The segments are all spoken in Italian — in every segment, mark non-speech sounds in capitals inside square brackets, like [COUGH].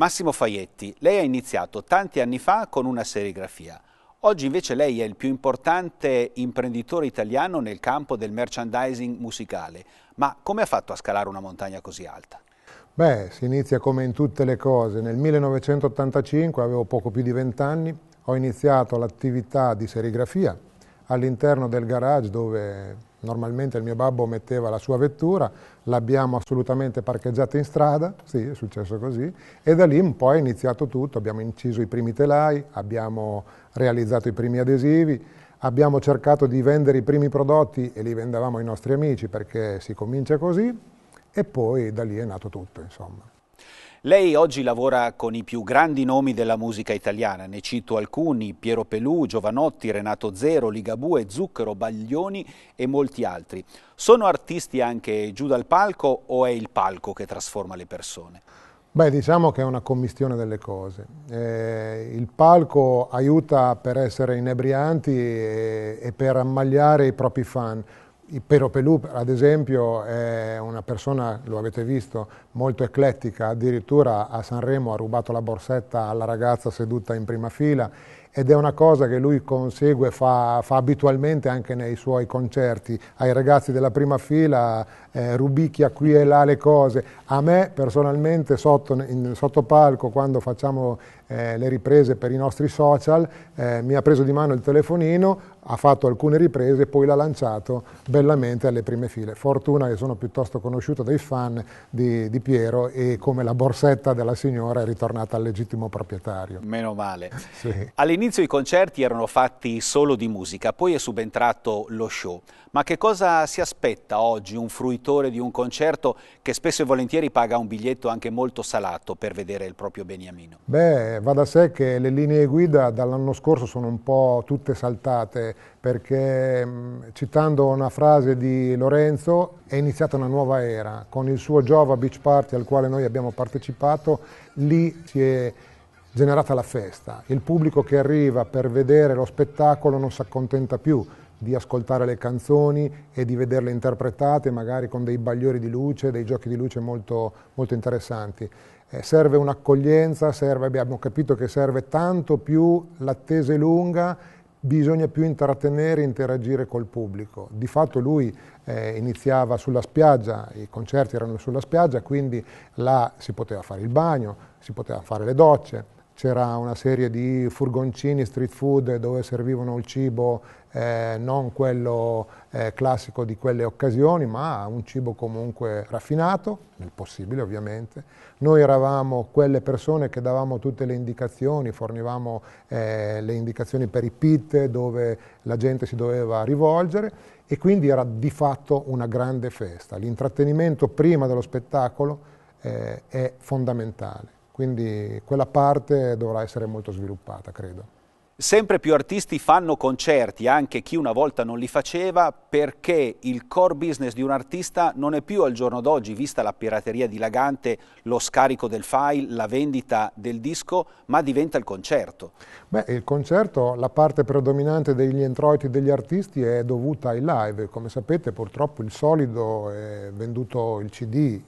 Massimo Faietti, lei ha iniziato tanti anni fa con una serigrafia. Oggi invece lei è il più importante imprenditore italiano nel campo del merchandising musicale. Ma come ha fatto a scalare una montagna così alta? Beh, si inizia come in tutte le cose. Nel 1985, avevo poco più di 20 anni, ho iniziato l'attività di serigrafia all'interno del garage dove Normalmente il mio babbo metteva la sua vettura, l'abbiamo assolutamente parcheggiata in strada, sì, è successo così, e da lì poi è iniziato tutto, abbiamo inciso i primi telai, abbiamo realizzato i primi adesivi, abbiamo cercato di vendere i primi prodotti e li vendevamo ai nostri amici perché si comincia così e poi da lì è nato tutto, insomma. Lei oggi lavora con i più grandi nomi della musica italiana, ne cito alcuni, Piero Pelù, Giovanotti, Renato Zero, Ligabue, Zucchero, Baglioni e molti altri. Sono artisti anche giù dal palco o è il palco che trasforma le persone? Beh, diciamo che è una commistione delle cose. Eh, il palco aiuta per essere inebrianti e, e per ammagliare i propri fan. Pelù, ad esempio, è una persona, lo avete visto, molto eclettica, addirittura a Sanremo ha rubato la borsetta alla ragazza seduta in prima fila ed è una cosa che lui consegue, fa, fa abitualmente anche nei suoi concerti, ai ragazzi della prima fila eh, rubicchia qui e là le cose. A me personalmente sotto, in, sotto palco, quando facciamo eh, le riprese per i nostri social, eh, mi ha preso di mano il telefonino, ha fatto alcune riprese e poi l'ha lanciato bellamente alle prime file. Fortuna che sono piuttosto conosciuto dai fan di, di Piero e come la borsetta della signora è ritornata al legittimo proprietario. Meno male. sì. All'inizio i concerti erano fatti solo di musica, poi è subentrato lo show, ma che cosa si aspetta oggi un fruitore di un concerto che spesso e volentieri paga un biglietto anche molto salato per vedere il proprio Beniamino? Beh, va da sé che le linee guida dall'anno scorso sono un po' tutte saltate perché mm, citando una frase di Lorenzo è iniziata una nuova era con il suo Giova Beach Party al quale noi abbiamo partecipato, lì si è generata la festa. Il pubblico che arriva per vedere lo spettacolo non si accontenta più, di ascoltare le canzoni e di vederle interpretate, magari con dei bagliori di luce, dei giochi di luce molto, molto interessanti. Eh, serve un'accoglienza, serve, abbiamo capito che serve tanto più l'attesa è lunga, bisogna più intrattenere e interagire col pubblico. Di fatto lui eh, iniziava sulla spiaggia, i concerti erano sulla spiaggia, quindi là si poteva fare il bagno, si poteva fare le docce, c'era una serie di furgoncini street food eh, dove servivano il cibo eh, non quello eh, classico di quelle occasioni, ma un cibo comunque raffinato, nel possibile ovviamente. Noi eravamo quelle persone che davamo tutte le indicazioni, fornivamo eh, le indicazioni per i pit dove la gente si doveva rivolgere e quindi era di fatto una grande festa. L'intrattenimento prima dello spettacolo eh, è fondamentale. Quindi quella parte dovrà essere molto sviluppata, credo. Sempre più artisti fanno concerti, anche chi una volta non li faceva, perché il core business di un artista non è più al giorno d'oggi, vista la pirateria dilagante, lo scarico del file, la vendita del disco, ma diventa il concerto. Beh, il concerto, la parte predominante degli introiti degli artisti è dovuta ai live. Come sapete, purtroppo il solido è venduto il CD,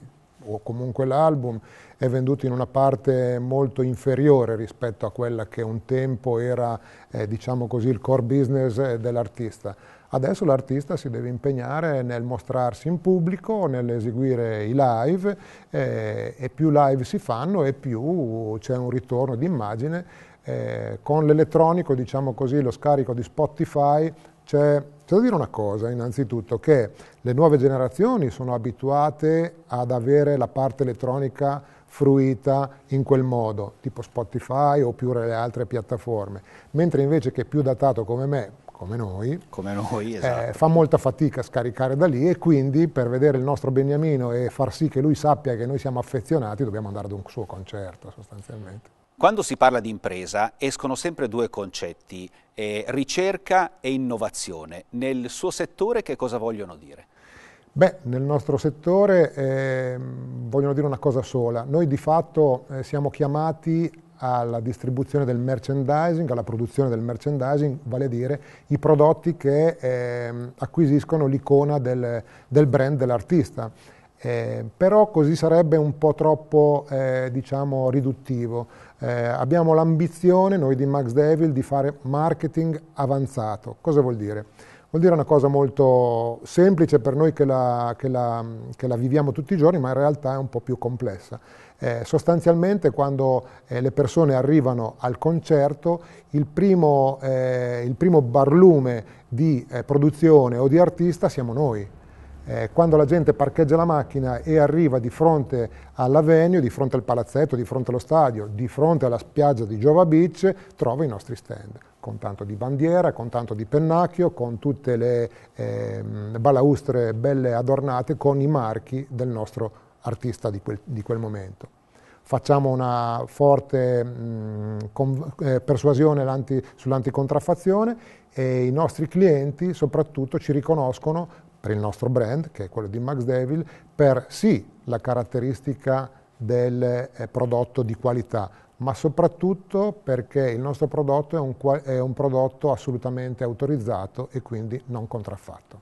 o comunque l'album è venduto in una parte molto inferiore rispetto a quella che un tempo era eh, diciamo così, il core business eh, dell'artista. Adesso l'artista si deve impegnare nel mostrarsi in pubblico, nell'eseguire i live eh, e più live si fanno e più c'è un ritorno di immagine. Eh, con l'elettronico, diciamo così, lo scarico di Spotify c'è c'è da dire una cosa, innanzitutto, che le nuove generazioni sono abituate ad avere la parte elettronica fruita in quel modo, tipo Spotify oppure le altre piattaforme, mentre invece che più datato come me, come noi, come noi eh, esatto. eh, fa molta fatica a scaricare da lì e quindi per vedere il nostro Beniamino e far sì che lui sappia che noi siamo affezionati dobbiamo andare ad un suo concerto sostanzialmente. Quando si parla di impresa escono sempre due concetti, eh, ricerca e innovazione. Nel suo settore che cosa vogliono dire? Beh, nel nostro settore eh, vogliono dire una cosa sola. Noi di fatto eh, siamo chiamati alla distribuzione del merchandising, alla produzione del merchandising, vale a dire i prodotti che ehm, acquisiscono l'icona del, del brand dell'artista. Eh, però così sarebbe un po' troppo eh, diciamo, riduttivo. Eh, abbiamo l'ambizione, noi di Max Devil, di fare marketing avanzato. Cosa vuol dire? Vuol dire una cosa molto semplice per noi che la, che la, che la viviamo tutti i giorni, ma in realtà è un po' più complessa. Eh, sostanzialmente quando eh, le persone arrivano al concerto, il primo, eh, il primo barlume di eh, produzione o di artista siamo noi. Eh, quando la gente parcheggia la macchina e arriva di fronte all'avenue, di fronte al palazzetto, di fronte allo stadio, di fronte alla spiaggia di Giova Beach, trova i nostri stand con tanto di bandiera, con tanto di pennacchio, con tutte le eh, balaustre belle adornate con i marchi del nostro artista di quel, di quel momento. Facciamo una forte mh, con, eh, persuasione sull'anticontraffazione e i nostri clienti soprattutto ci riconoscono per il nostro brand, che è quello di Max Devil, per sì la caratteristica del eh, prodotto di qualità, ma soprattutto perché il nostro prodotto è un, è un prodotto assolutamente autorizzato e quindi non contraffatto.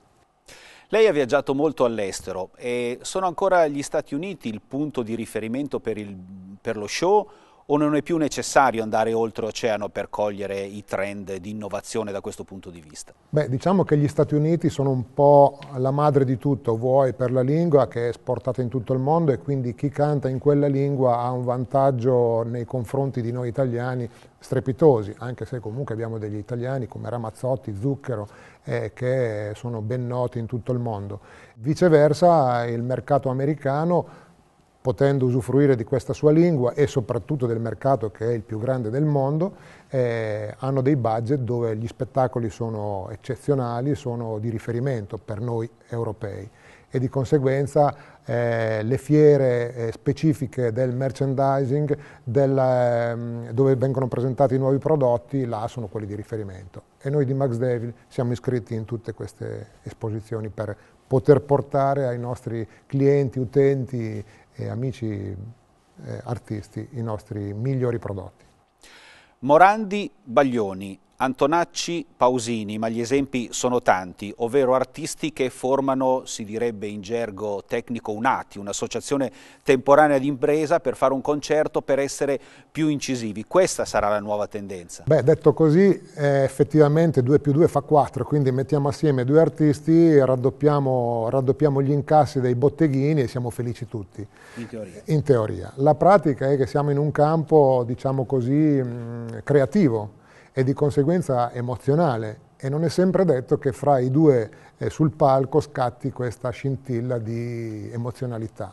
Lei ha viaggiato molto all'estero e sono ancora gli Stati Uniti il punto di riferimento per, il, per lo show o non è più necessario andare oltre oceano per cogliere i trend di innovazione da questo punto di vista? Beh, diciamo che gli Stati Uniti sono un po' la madre di tutto, vuoi per la lingua che è esportata in tutto il mondo e quindi chi canta in quella lingua ha un vantaggio nei confronti di noi italiani strepitosi, anche se comunque abbiamo degli italiani come Ramazzotti, Zucchero, eh, che sono ben noti in tutto il mondo. Viceversa, il mercato americano potendo usufruire di questa sua lingua e soprattutto del mercato che è il più grande del mondo, eh, hanno dei budget dove gli spettacoli sono eccezionali, sono di riferimento per noi europei e di conseguenza eh, le fiere eh, specifiche del merchandising, del, ehm, dove vengono presentati i nuovi prodotti, là sono quelli di riferimento. E noi di Max Devil siamo iscritti in tutte queste esposizioni per poter portare ai nostri clienti, utenti e amici eh, artisti i nostri migliori prodotti. Morandi Baglioni Antonacci Pausini, ma gli esempi sono tanti, ovvero artisti che formano, si direbbe in gergo tecnico, unati, un'associazione temporanea d'impresa per fare un concerto, per essere più incisivi. Questa sarà la nuova tendenza. Beh, detto così, eh, effettivamente 2 più 2 fa 4, quindi mettiamo assieme due artisti, raddoppiamo, raddoppiamo gli incassi dei botteghini e siamo felici tutti. In teoria. In teoria. La pratica è che siamo in un campo, diciamo così, mm, creativo e di conseguenza emozionale e non è sempre detto che fra i due eh, sul palco scatti questa scintilla di emozionalità.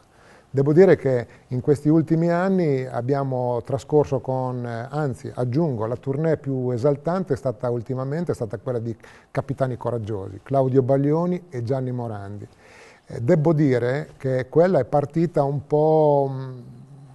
Devo dire che in questi ultimi anni abbiamo trascorso con, eh, anzi aggiungo, la tournée più esaltante è stata ultimamente è stata quella di Capitani Coraggiosi, Claudio Baglioni e Gianni Morandi. Eh, devo dire che quella è partita un po' mm,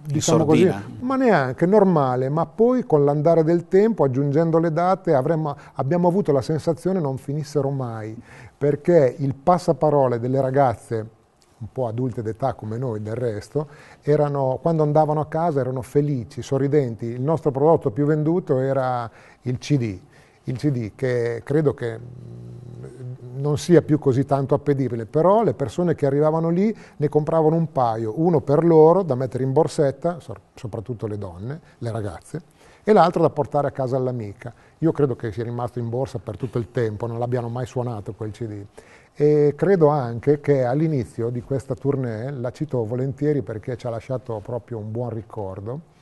diciamo, diciamo così, ma neanche normale, ma poi con l'andare del tempo, aggiungendo le date, avremmo, abbiamo avuto la sensazione non finissero mai, perché il passaparole delle ragazze un po' adulte d'età come noi del resto, erano, quando andavano a casa erano felici, sorridenti. Il nostro prodotto più venduto era il CD, il CD che credo che non sia più così tanto appetibile, però le persone che arrivavano lì ne compravano un paio, uno per loro da mettere in borsetta, soprattutto le donne, le ragazze, e l'altro da portare a casa all'amica. Io credo che sia rimasto in borsa per tutto il tempo, non l'abbiano mai suonato quel CD. E credo anche che all'inizio di questa tournée, la cito volentieri perché ci ha lasciato proprio un buon ricordo,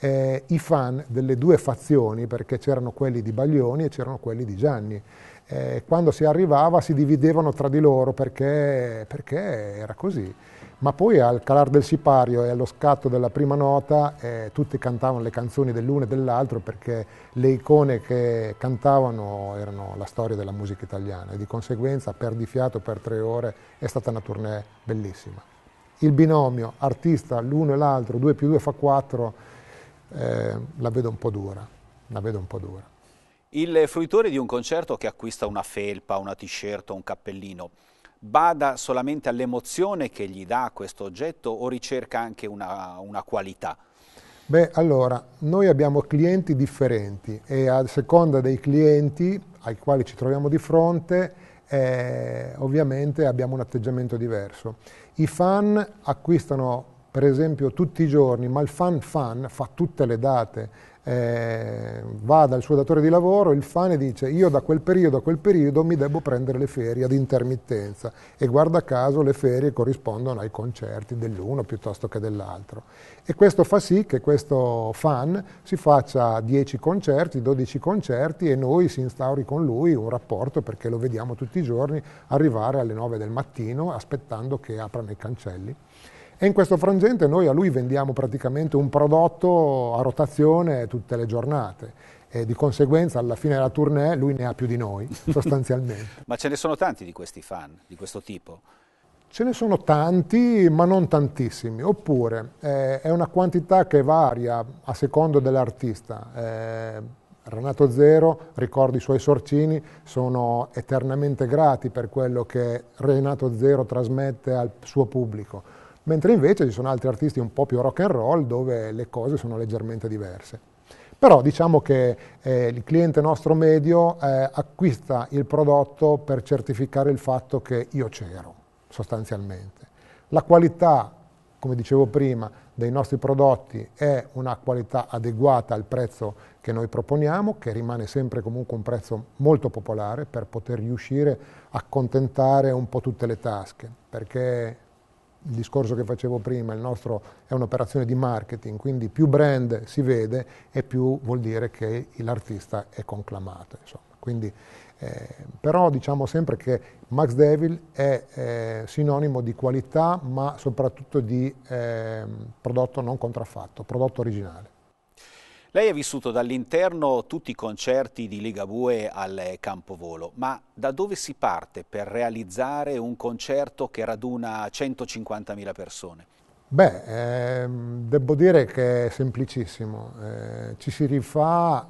eh, i fan delle due fazioni, perché c'erano quelli di Baglioni e c'erano quelli di Gianni eh, quando si arrivava si dividevano tra di loro perché, perché era così. Ma poi al calar del sipario e allo scatto della prima nota eh, tutti cantavano le canzoni dell'uno e dell'altro perché le icone che cantavano erano la storia della musica italiana e di conseguenza per di fiato per tre ore è stata una tournée bellissima. Il binomio artista l'uno e l'altro, 2 più 2 fa 4, eh, la vedo un po' dura, la vedo un po' dura. Il fruitore di un concerto che acquista una felpa, una t-shirt o un cappellino bada solamente all'emozione che gli dà questo oggetto o ricerca anche una, una qualità? Beh, allora, noi abbiamo clienti differenti e a seconda dei clienti ai quali ci troviamo di fronte, eh, ovviamente abbiamo un atteggiamento diverso. I fan acquistano per esempio tutti i giorni, ma il fan fan fa tutte le date, eh, va dal suo datore di lavoro, il fane dice io da quel periodo a quel periodo mi devo prendere le ferie ad intermittenza e guarda caso le ferie corrispondono ai concerti dell'uno piuttosto che dell'altro. E questo fa sì che questo fan si faccia 10 concerti, 12 concerti e noi si instauri con lui un rapporto perché lo vediamo tutti i giorni arrivare alle 9 del mattino aspettando che aprano i cancelli. E in questo frangente noi a lui vendiamo praticamente un prodotto a rotazione tutte le giornate e di conseguenza alla fine della tournée lui ne ha più di noi [LAUGHS] sostanzialmente. ma ce ne sono tanti di questi fan di questo tipo? Ce ne sono tanti, ma non tantissimi, oppure eh, è una quantità che varia a secondo dell'artista. Eh, Renato Zero, ricordo i suoi sorcini, sono eternamente grati per quello che Renato Zero trasmette al suo pubblico mentre invece ci sono altri artisti un po' più rock and roll dove le cose sono leggermente diverse. Però diciamo che eh, il cliente nostro medio eh, acquista il prodotto per certificare il fatto che io c'ero, sostanzialmente. La qualità, come dicevo prima, dei nostri prodotti è una qualità adeguata al prezzo che noi proponiamo, che rimane sempre comunque un prezzo molto popolare per poter riuscire a contentare un po' tutte le tasche, perché il discorso che facevo prima, il nostro è un'operazione di marketing, quindi più brand si vede e più vuol dire che l'artista è conclamato. Quindi, eh, però diciamo sempre che Max Devil è eh, sinonimo di qualità ma soprattutto di eh, prodotto non contraffatto, prodotto originale. Lei ha vissuto dall'interno tutti i concerti di Ligabue al Campovolo, ma da dove si parte per realizzare un concerto che raduna 150.000 persone? Beh, ehm, devo dire che è semplicissimo. Eh, ci si rifà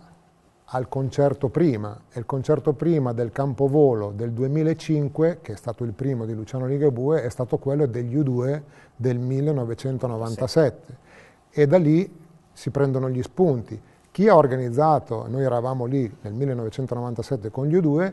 al concerto prima, e il concerto prima del Campovolo del 2005, che è stato il primo di Luciano Ligabue, è stato quello degli U2 del 1997. Sì. E da lì si prendono gli spunti. Chi ha organizzato, noi eravamo lì nel 1997 con gli U2,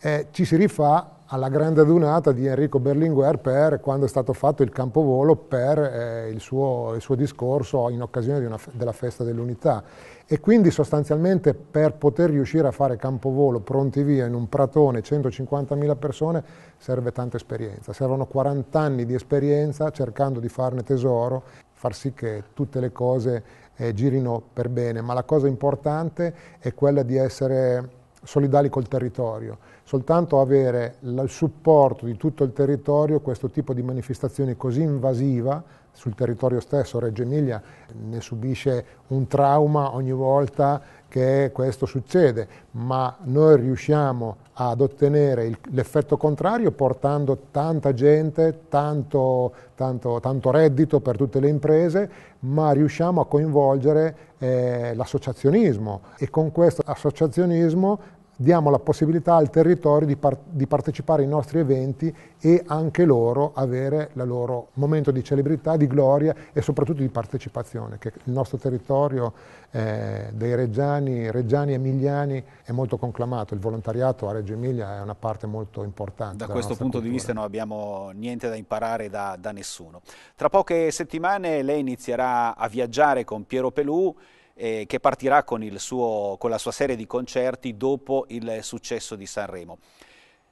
eh, ci si rifà alla grande adunata di Enrico Berlinguer per quando è stato fatto il campovolo per eh, il, suo, il, suo, discorso in occasione una, della festa dell'unità. E quindi sostanzialmente per poter riuscire a fare campovolo pronti via in un pratone 150.000 persone serve tanta esperienza, servono 40 anni di esperienza cercando di farne tesoro, far sì che tutte le cose eh, girino per bene, ma la cosa importante è quella di essere solidali col territorio. Soltanto avere il supporto di tutto il territorio, questo tipo di manifestazione così invasiva sul territorio stesso, Reggio Emilia ne subisce un trauma ogni volta che questo succede, ma noi riusciamo ad ottenere il, l'effetto contrario portando tanta gente, tanto, tanto, tanto, reddito per tutte le imprese, ma riusciamo a coinvolgere eh, l'associazionismo e con questo associazionismo diamo la possibilità al territorio di, par di, partecipare ai nostri eventi e anche loro avere il loro momento di celebrità, di gloria e soprattutto di partecipazione, che il nostro territorio eh, dei reggiani, reggiani emiliani è molto conclamato, il volontariato a Reggio Emilia è una parte molto importante. Da questo punto cultura. di vista non abbiamo niente da imparare da, da nessuno. Tra poche settimane lei inizierà a viaggiare con Piero Pelù eh, che partirà con, suo, con la sua serie di concerti dopo il successo di Sanremo.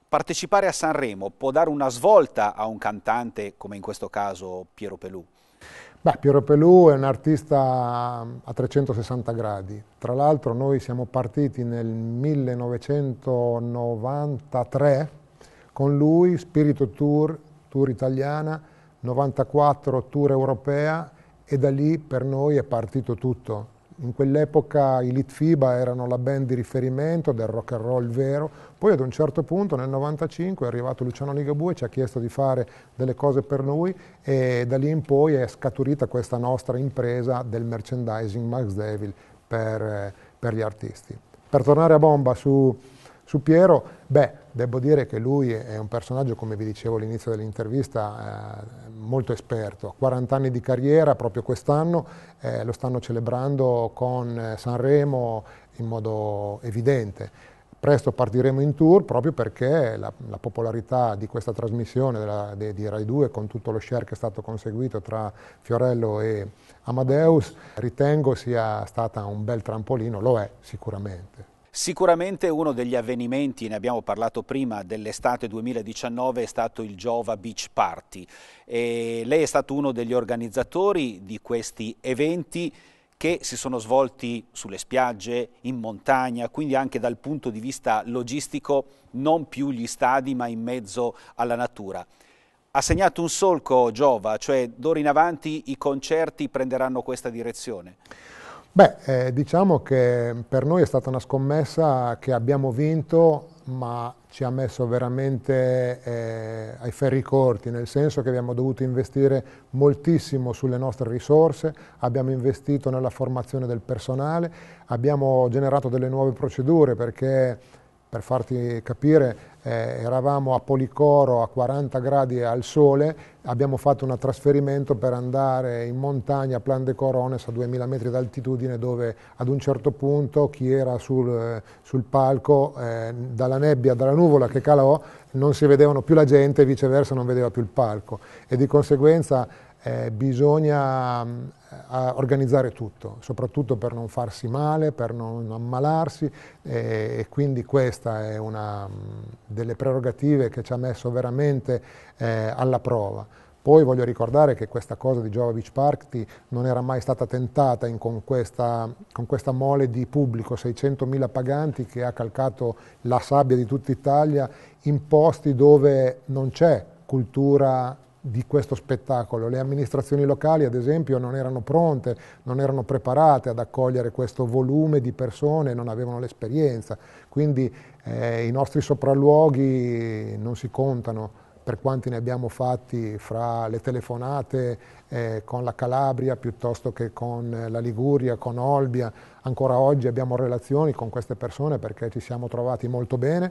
Partecipare a Sanremo può dare una svolta a un cantante come in questo caso Piero Pelù? Beh, Piero Pelù è un artista mm, a 360 gradi. Tra l'altro noi siamo partiti nel 1993 con lui, Spirito Tour, Tour italiana, 94 Tour europea e da lì per noi è partito tutto. In quell'epoca i Litfiba erano la band di riferimento del rock and roll vero, poi ad un certo punto nel 95 è arrivato Luciano Ligabue e ci ha chiesto di fare delle cose per lui e da lì in poi è scaturita questa nostra impresa del merchandising Max Devil per, eh, per gli artisti. Per tornare a bomba su su Piero, beh, devo dire che lui è un personaggio, come vi dicevo all'inizio dell'intervista, eh, molto esperto. 40 anni di carriera proprio quest'anno, eh, lo stanno celebrando con eh, Sanremo in modo evidente. Presto partiremo in tour proprio perché la, la popolarità di questa trasmissione della, de, di Rai 2 con tutto lo share che è stato conseguito tra Fiorello e Amadeus ritengo sia stata un bel trampolino, lo è sicuramente. Sicuramente uno degli avvenimenti, ne abbiamo parlato prima, dell'estate 2019 è stato il Giova Beach Party. E lei è stato uno degli organizzatori di questi eventi che si sono svolti sulle spiagge, in montagna, quindi anche dal punto di vista logistico non più gli stadi ma in mezzo alla natura. Ha segnato un solco Giova, cioè d'ora in avanti i concerti prenderanno questa direzione? Beh, eh, diciamo che per noi è stata una scommessa che abbiamo vinto, ma ci ha messo veramente eh, ai ferri corti, nel senso che abbiamo dovuto investire moltissimo sulle nostre risorse, abbiamo investito nella formazione del personale, abbiamo generato delle nuove procedure perché, per farti capire, eh, eravamo a Policoro a 40 gradi al sole, abbiamo fatto un trasferimento per andare in montagna a Plan de Corones a 2000 metri d'altitudine dove ad un certo punto chi era sul, eh, sul palco eh, dalla nebbia, dalla nuvola che calò non si vedevano più la gente e viceversa non vedeva più il palco e di conseguenza eh, bisogna mh, mm, organizzare tutto, soprattutto per non farsi male, per non ammalarsi eh, e quindi questa è una mh, mm, delle prerogative che ci ha messo veramente eh, alla prova. Poi voglio ricordare che questa cosa di Jova Beach Party non era mai stata tentata in, con, questa, con, questa, mole di pubblico, 600.000 paganti che ha calcato la sabbia di tutta Italia in posti dove non c'è cultura di questo spettacolo. Le amministrazioni locali, ad esempio, non erano pronte, non erano preparate ad accogliere questo volume di persone, non avevano l'esperienza. Quindi eh, i nostri sopralluoghi non si contano per quanti ne abbiamo fatti fra le telefonate eh, con la Calabria piuttosto che con la Liguria, con Olbia. Ancora oggi abbiamo relazioni con queste persone perché ci siamo trovati molto bene,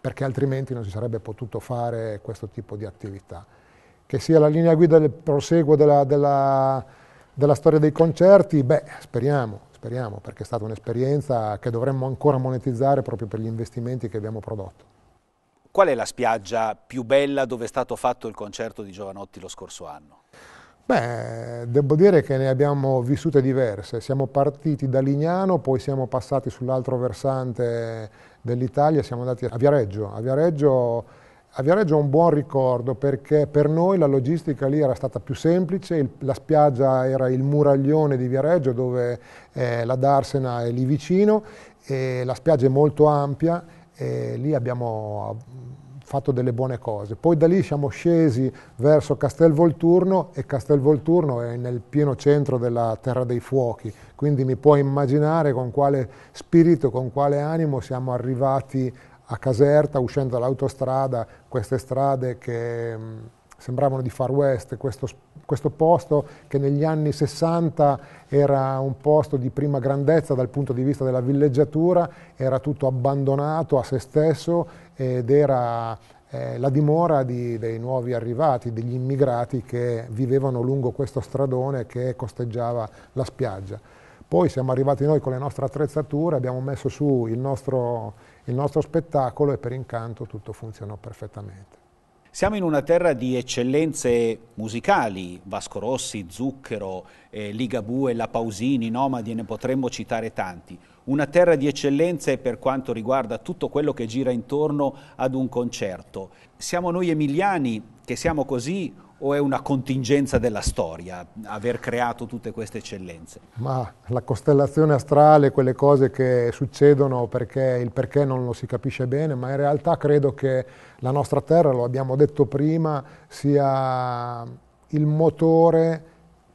perché altrimenti non si sarebbe potuto fare questo tipo di attività che sia la linea guida del proseguo della, della, della storia dei concerti, beh, speriamo, speriamo, perché è stata un'esperienza che dovremmo ancora monetizzare proprio per gli investimenti che abbiamo prodotto. Qual è la spiaggia più bella dove è stato fatto il concerto di Giovanotti lo scorso anno? Beh, devo dire che ne abbiamo vissute diverse. Siamo partiti da Lignano, poi siamo passati sull'altro versante dell'Italia, siamo andati a Viareggio. A Viareggio a Viareggio ho un buon ricordo perché per noi la logistica lì era stata più semplice, il, la spiaggia era il muraglione di Viareggio dove eh, la Darsena è lì vicino, e la spiaggia è molto ampia e lì abbiamo fatto delle buone cose. Poi da lì siamo scesi verso Castel Volturno e Castel Volturno è nel pieno centro della Terra dei Fuochi, quindi mi puoi immaginare con quale spirito, con quale animo siamo arrivati a Caserta, uscendo dall'autostrada, queste strade che mm, sembravano di far west, questo, questo, posto che negli anni 60 era un posto di prima grandezza dal punto di vista della villeggiatura, era tutto abbandonato a se stesso ed era eh, la dimora di, dei nuovi arrivati, degli immigrati che vivevano lungo questo stradone che costeggiava la spiaggia. Poi siamo arrivati noi con le nostre attrezzature, abbiamo messo su il nostro il nostro spettacolo e per incanto tutto funzionò perfettamente. Siamo in una terra di eccellenze musicali, Vasco Rossi, Zucchero, eh, Ligabue, La Pausini, Nomadi e ne potremmo citare tanti. Una terra di eccellenze per quanto riguarda tutto quello che gira intorno ad un concerto. Siamo noi emiliani che siamo così o è una contingenza della storia aver creato tutte queste eccellenze? Ma la costellazione astrale, quelle cose che succedono perché il perché non lo si capisce bene, ma in realtà credo che la nostra Terra, lo abbiamo detto prima, sia il motore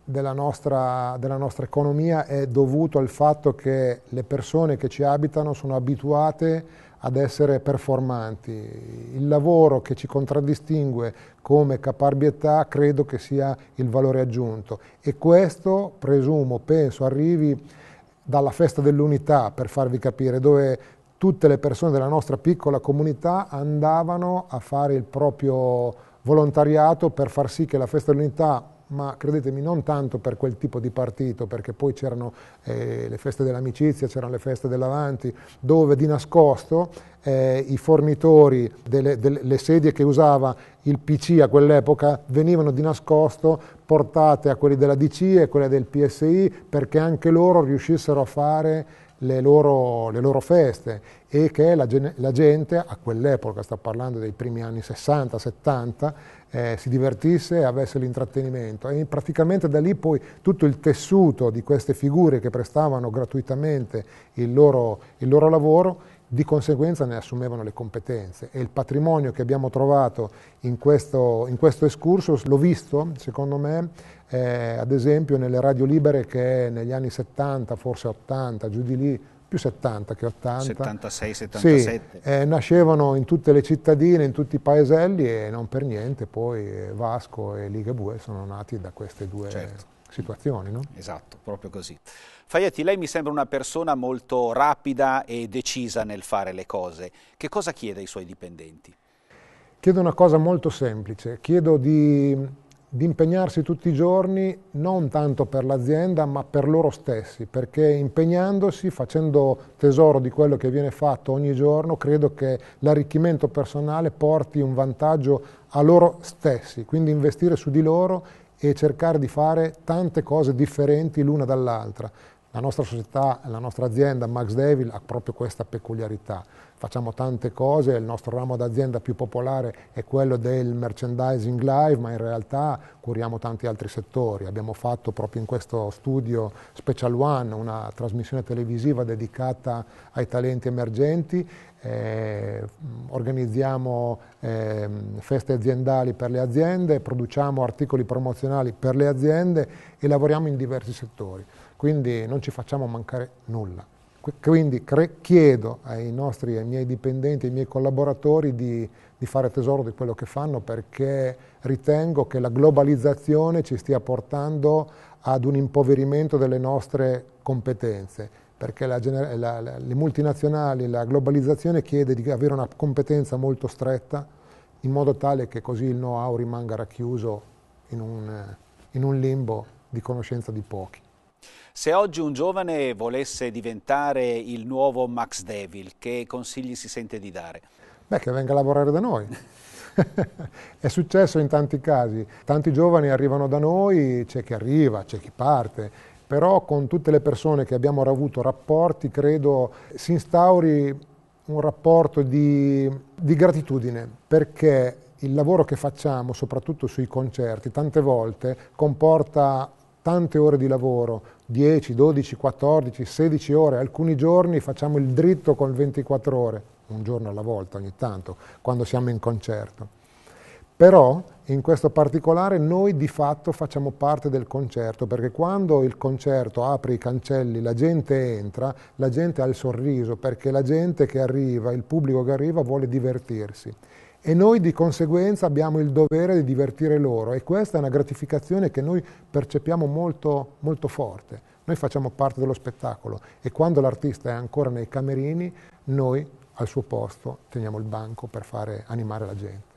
della nostra, della nostra economia è dovuto al fatto che le persone che ci abitano sono abituate a ad essere performanti. Il lavoro che ci contraddistingue come caparbietà credo che sia il valore aggiunto e questo presumo, penso, arrivi dalla festa dell'unità per farvi capire dove tutte le persone della nostra piccola comunità andavano a fare il proprio volontariato per far sì che la festa dell'unità ma credetemi non tanto per quel tipo di partito, perché poi c'erano eh, le feste dell'amicizia, c'erano le feste dell'avanti, dove di nascosto eh, i fornitori delle, delle sedie che usava il PC a quell'epoca venivano di nascosto portate a quelli della DC e quelle del PSI perché anche loro riuscissero a fare le loro, le loro, feste e che la, la gente a quell'epoca, sto parlando dei primi anni 60-70, eh, si divertisse e avesse l'intrattenimento. E praticamente da lì poi tutto il tessuto di queste figure che prestavano gratuitamente il loro, il loro lavoro di conseguenza ne assumevano le competenze e il patrimonio che abbiamo trovato in questo, in questo excursus l'ho visto, secondo me, eh, ad esempio nelle radio libere che negli anni 70, forse 80, giù di lì più 70 che 80. 76, 77. Sì, eh, nascevano in tutte le cittadine, in tutti i paeselli e non per niente poi eh, Vasco e Ligabue sono nati da queste due certo. situazioni. No? Esatto, proprio così. Faietti, lei mi sembra una persona molto rapida e decisa nel fare le cose. Che cosa chiede ai suoi dipendenti? Chiedo una cosa molto semplice, chiedo di di impegnarsi tutti i giorni non tanto per l'azienda ma per loro stessi, perché impegnandosi, facendo tesoro di quello che viene fatto ogni giorno, credo che l'arricchimento personale porti un vantaggio a loro stessi, quindi investire su di loro e cercare di fare tante cose differenti l'una dall'altra. La nostra società, la nostra azienda, Max Devil, ha proprio questa peculiarità. Facciamo tante cose, il nostro ramo d'azienda più popolare è quello del merchandising live, ma in realtà curiamo tanti altri settori. Abbiamo fatto proprio in questo studio Special One una trasmissione televisiva dedicata ai talenti emergenti eh, organizziamo eh, feste aziendali per le aziende, produciamo articoli promozionali per le aziende e lavoriamo in diversi settori quindi non ci facciamo mancare nulla. Quindi chiedo ai, nostri, ai miei dipendenti, ai miei collaboratori di, di, fare tesoro di quello che fanno perché ritengo che la globalizzazione ci stia portando ad un impoverimento delle nostre competenze, perché la, la, le multinazionali, la globalizzazione chiede di avere una competenza molto stretta in modo tale che così il know-how rimanga racchiuso in un, in un limbo di conoscenza di pochi. Se oggi un giovane volesse diventare il nuovo Max Devil, che consigli si sente di dare? Beh, che venga a lavorare da noi. [LAUGHS] è successo in tanti casi. Tanti giovani arrivano da noi, c'è chi arriva, c'è chi parte, però con tutte le persone che abbiamo avuto rapporti, credo si instauri un rapporto di, di gratitudine, perché il lavoro che facciamo, soprattutto sui concerti, tante volte comporta tante ore di lavoro, 10, 12, 14, 16 ore, alcuni giorni facciamo il dritto con 24 ore, un giorno alla volta ogni tanto, quando siamo in concerto. Però in questo particolare noi di fatto facciamo parte del concerto, perché quando il concerto apre i cancelli, la gente entra, la gente ha il sorriso, perché la gente che arriva, il pubblico che arriva vuole divertirsi e noi di conseguenza abbiamo il dovere di divertire loro e questa è una gratificazione che noi percepiamo molto, molto forte. Noi facciamo parte dello spettacolo e quando l'artista è ancora nei camerini, noi al suo posto teniamo il banco per fare animare la gente.